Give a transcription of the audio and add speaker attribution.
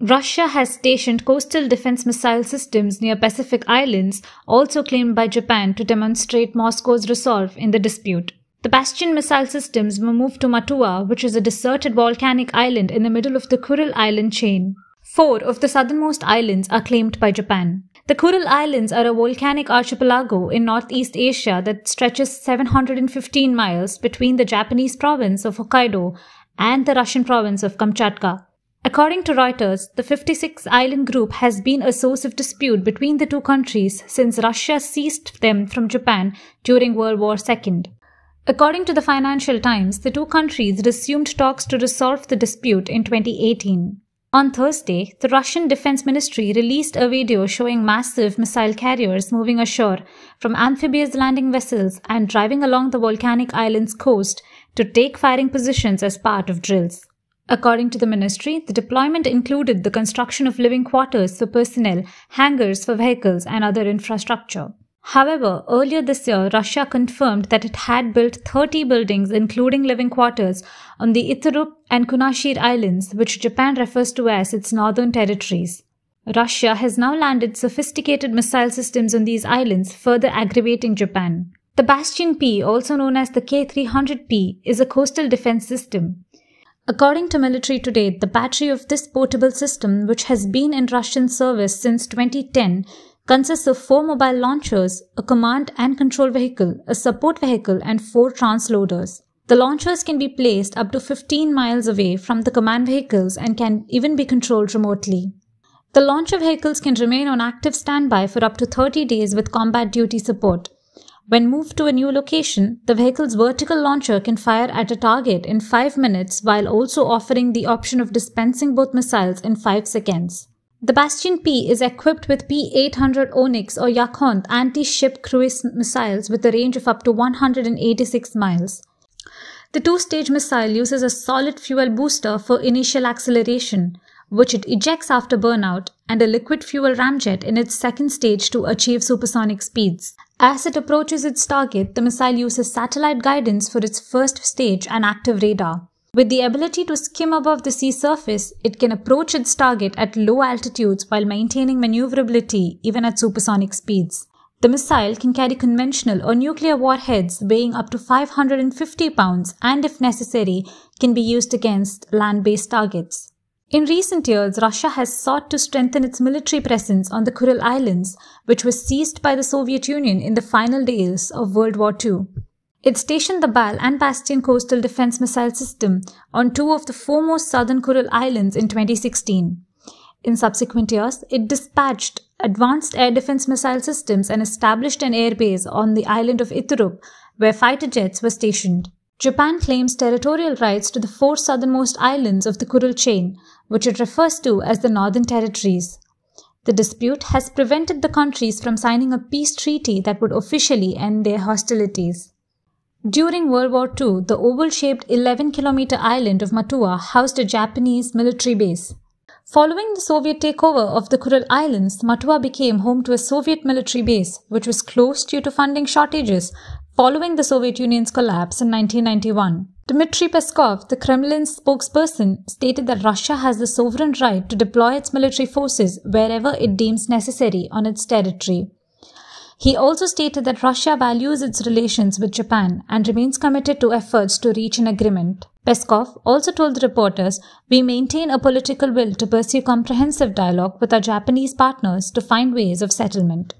Speaker 1: Russia has stationed coastal defense missile systems near Pacific islands, also claimed by Japan to demonstrate Moscow's resolve in the dispute. The Bastion missile systems were moved to Matua, which is a deserted volcanic island in the middle of the Kuril island chain. Four of the southernmost islands are claimed by Japan. The Kuril Islands are a volcanic archipelago in Northeast Asia that stretches 715 miles between the Japanese province of Hokkaido and the Russian province of Kamchatka. According to Reuters, the 56 island group has been a source of dispute between the two countries since Russia seized them from Japan during World War II. According to the Financial Times, the two countries resumed talks to resolve the dispute in 2018. On Thursday, the Russian Defense Ministry released a video showing massive missile carriers moving ashore from amphibious landing vessels and driving along the volcanic island's coast to take firing positions as part of drills. According to the ministry, the deployment included the construction of living quarters for personnel, hangars for vehicles, and other infrastructure. However, earlier this year, Russia confirmed that it had built 30 buildings, including living quarters, on the Iturup and Kunashir Islands, which Japan refers to as its northern territories. Russia has now landed sophisticated missile systems on these islands, further aggravating Japan. The Bastion P, also known as the K 300P, is a coastal defense system. According to Military Today, the battery of this portable system, which has been in Russian service since 2010, consists of four mobile launchers, a command and control vehicle, a support vehicle, and four transloaders. The launchers can be placed up to 15 miles away from the command vehicles and can even be controlled remotely. The launcher vehicles can remain on active standby for up to 30 days with combat duty support. When moved to a new location, the vehicle's vertical launcher can fire at a target in 5 minutes while also offering the option of dispensing both missiles in 5 seconds. The Bastion P is equipped with P-800 Onyx or Yakhont anti-ship cruise missiles with a range of up to 186 miles. The two-stage missile uses a solid fuel booster for initial acceleration, which it ejects after burnout, and a liquid fuel ramjet in its second stage to achieve supersonic speeds. As it approaches its target, the missile uses satellite guidance for its first stage and active radar. With the ability to skim above the sea surface, it can approach its target at low altitudes while maintaining maneuverability even at supersonic speeds. The missile can carry conventional or nuclear warheads weighing up to 550 pounds and, if necessary, can be used against land based targets. In recent years, Russia has sought to strengthen its military presence on the Kuril Islands, which was seized by the Soviet Union in the final days of World War II. It stationed the Bal and Bastion coastal defense missile system on two of the foremost southern Kuril Islands in 2016. In subsequent years, it dispatched advanced air defense missile systems and established an airbase on the island of Iturup, where fighter jets were stationed. Japan claims territorial rights to the four southernmost islands of the Kuril chain, which it refers to as the Northern Territories. The dispute has prevented the countries from signing a peace treaty that would officially end their hostilities. During World War II, the oval shaped 11 kilometer island of Matua housed a Japanese military base. Following the Soviet takeover of the Kuril Islands, Matua became home to a Soviet military base, which was closed due to funding shortages Following the Soviet Union's collapse in 1991, Dmitry Peskov, the Kremlin's spokesperson, stated that Russia has the sovereign right to deploy its military forces wherever it deems necessary on its territory. He also stated that Russia values its relations with Japan and remains committed to efforts to reach an agreement. Peskov also told the reporters, We maintain a political will to pursue comprehensive dialogue with our Japanese partners to find ways of settlement.